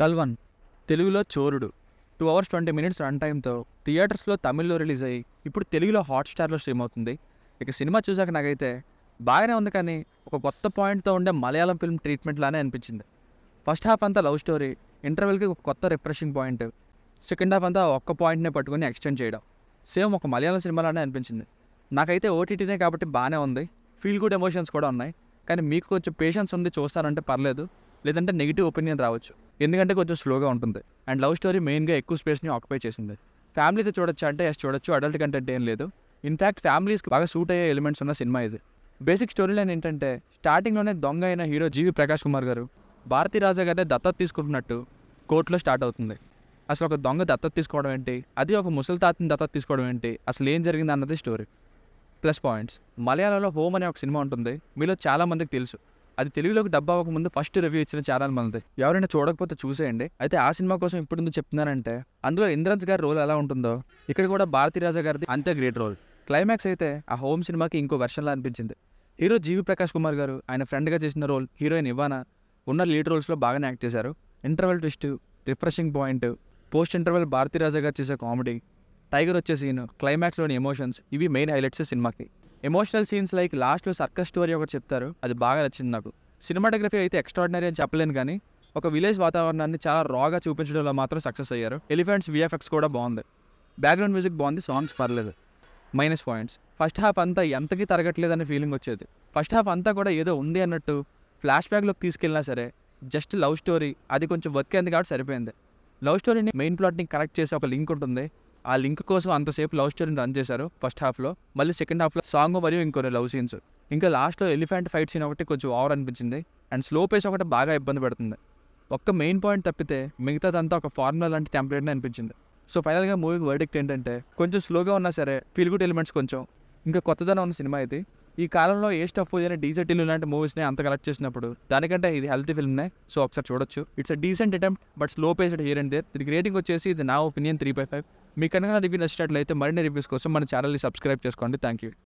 కల్వన్ తెలుగులో చోరుడు two hours twenty minutes run టైంతో థియేటర్స్లో తమిళ్లో రిలీజ్ అయ్యి ఇప్పుడు తెలుగులో హాట్స్టార్లో స్ట్రీమ్ అవుతుంది ఇక సినిమా చూసాక నాకైతే బాగానే ఉంది కానీ ఒక కొత్త పాయింట్తో ఉండే మలయాళం ఫిల్మ్ ట్రీట్మెంట్ లానే అనిపించింది ఫస్ట్ హాఫ్ అంతా లవ్ స్టోరీ ఇంటర్వెల్కి ఒక కొత్త రిఫ్రెషింగ్ పాయింట్ సెకండ్ హాఫ్ అంతా ఒక్క పాయింట్నే పట్టుకొని ఎక్స్టెండ్ చేయడం సేమ్ ఒక మలయాళం సినిమాలోనే అనిపించింది నాకైతే ఓటీటీనే కాబట్టి బాగానే ఉంది ఫీల్ గుడ్ ఎమోషన్స్ కూడా ఉన్నాయి కానీ మీకు కొంచెం పేషెన్స్ ఉంది చూస్తారంటే పర్లేదు లేదంటే నెగిటివ్ ఒపీనియన్ రావచ్చు ఎందుకంటే కొంచెం స్లోగా ఉంటుంది అండ్ లవ్ స్టోరీ మెయిన్గా ఎక్కువ స్పేస్ని ఆక్యుపై చేసింది ఫ్యామిలీతో చూడొచ్చు అంటే ఎస్ చూడొచ్చు అడల్ట్ కంటెంట్ ఏం లేదు ఇన్ఫ్యాక్ట్ ఫ్యామిలీస్కి బాగా సూట్ అయ్యే ఎలిమెంట్స్ ఉన్న సినిమా ఇది బేసిక్ స్టోరీ లైన్ ఏంటంటే స్టార్టింగ్లోనే దొంగ అయిన హీరో జీవి ప్రకాష్ కుమార్ గారు భారతీ రాజా గారే దత్తత తీసుకుంటున్నట్టు కోర్టులో స్టార్ట్ అవుతుంది అసలు ఒక దొంగ దత్తత తీసుకోవడం ఏంటి అది ఒక ముసలి తాతని దత్తత తీసుకోవడం ఏంటి అసలు ఏం జరిగింది అన్నది స్టోరీ ప్లస్ పాయింట్స్ మలయాళంలో హోమ్ అనే ఒక సినిమా ఉంటుంది మీలో చాలామందికి తెలుసు అది తెలుగులోకి డబ్బు అవ్వక ముందు ఫస్ట్ రివ్యూ ఇచ్చిన ఛానల్ మనది ఎవరైనా చూడకపోతే చూసేయండి అయితే ఆ సినిమా కోసం ఇప్పుడు ముందు చెప్తున్నానంటే అందులో ఇంద్రన్స్ గారి రోల్ ఎలా ఉంటుందో ఇక్కడ కూడా భారతీ రాజా గారిది అంతే గ్రేట్ రోల్ క్లైమాక్స్ అయితే ఆ హోమ్ సినిమాకి ఇంకో వెర్షన్లా అనిపించింది హీరో జీవి ప్రకాష్ కుమార్ గారు ఆయన ఫ్రెండ్గా చేసిన రోల్ హీరోయిన్ ఇవ్వానా ఉన్న లీడ్ రోల్స్లో బాగానే యాక్ట్ చేశారు interval twist refreshing point post interval Bharathiraja గారు చేసే కామెడీ టైగర్ వచ్చే సీన్ క్లైమాక్స్లోని ఎమోషన్స్ ఇవి మెయిన్ హైలైట్స్ సినిమాకి ఎమోషనల్ సీన్స్ లైక్ లాస్ట్లో సర్కస్ స్టోరీ ఒకటి చెప్తారు అది బాగా నచ్చింది నాకు సినిమాటోగ్రఫీ అయితే ఎక్స్ట్రాడినరీ అని చెప్పలేను కానీ ఒక విలేజ్ వాతావరణాన్ని చాలా రాగా చూపించడంలో మాత్రం సక్సెస్ అయ్యారు ఎలిఫెంట్స్ విఎఫ్ఎక్స్ కూడా బాగుంది బ్యాక్గ్రౌండ్ మ్యూజిక్ బాగుంది సాంగ్స్ పర్లేదు మైనస్ పాయింట్స్ ఫస్ట్ హాఫ్ అంతా ఎంతకి తరగట్లేదనే ఫీలింగ్ వచ్చేది ఫస్ట్ హాఫ్ అంతా కూడా ఏదో ఉంది అన్నట్టు ఫ్లాష్ బ్యాక్లోకి తీసుకెళ్ళినా సరే జస్ట్ లవ్ స్టోరీ అది కొంచెం వర్క్ అయింది కాబట్టి సరిపోయింది లవ్ స్టోరీని మెయిన్ ప్లాట్ని కనెక్ట్ చేసే ఒక లింక్ ఉంటుంది ఆ లింక్ కోసం అంతసేపు లవ్ స్టోరీని రన్ చేశారు ఫస్ట్ హాఫ్లో మళ్ళీ సెకండ్ హాఫ్లో సాంగ్ మరియు ఇంకొన్ని లవ్ సీన్స్ ఇంకా లాస్ట్లో ఎలిఫెంట్ ఫైట్ సీన్ ఒకటి కొంచెం ఓవర్ అనిపించింది అండ్ స్లో పేస్ ఒకటి బాగా ఇబ్బంది పెడుతుంది ఒక్క మెయిన్ పాయింట్ తప్పితే మిగతాదంతా ఒక ఫార్ములా లాంటి టెంప్లెట్ని అనిపించింది సో ఫైనల్గా మూవీ వర్డిక్ట్ ఏంటంటే కొంచెం స్లోగా ఉన్నా సరే ఫీల్ గుడ్ ఎలిమెంట్స్ కొంచెం ఇంకా కొత్తదనం ఉన్న సినిమా ఇది ఈ కాలంలో ఏ స్టఫ్ పోయిన డీసెట్ ఇల్లు లాంటి మూవీస్ని అంత కలెక్ట్ చేసినప్పుడు దానికంటే ఇది హెల్తీ ఫిల్మ్నే సో ఒకసారి చూడొచ్చు it's a decent attempt but slow paced here and there దీనికి రేటింగ్ వచ్చేసి ఇది నా ఒపీనియన్ త్రీ బై ఫైవ్ మీకు కనుక రివ్యూ నచ్చినట్లయితే మరిన్ని రివ్యూస్ కోసం మన ఛానల్ని సబ్స్క్రైబ్ చేసుకోండి థ్యాంక్ యూ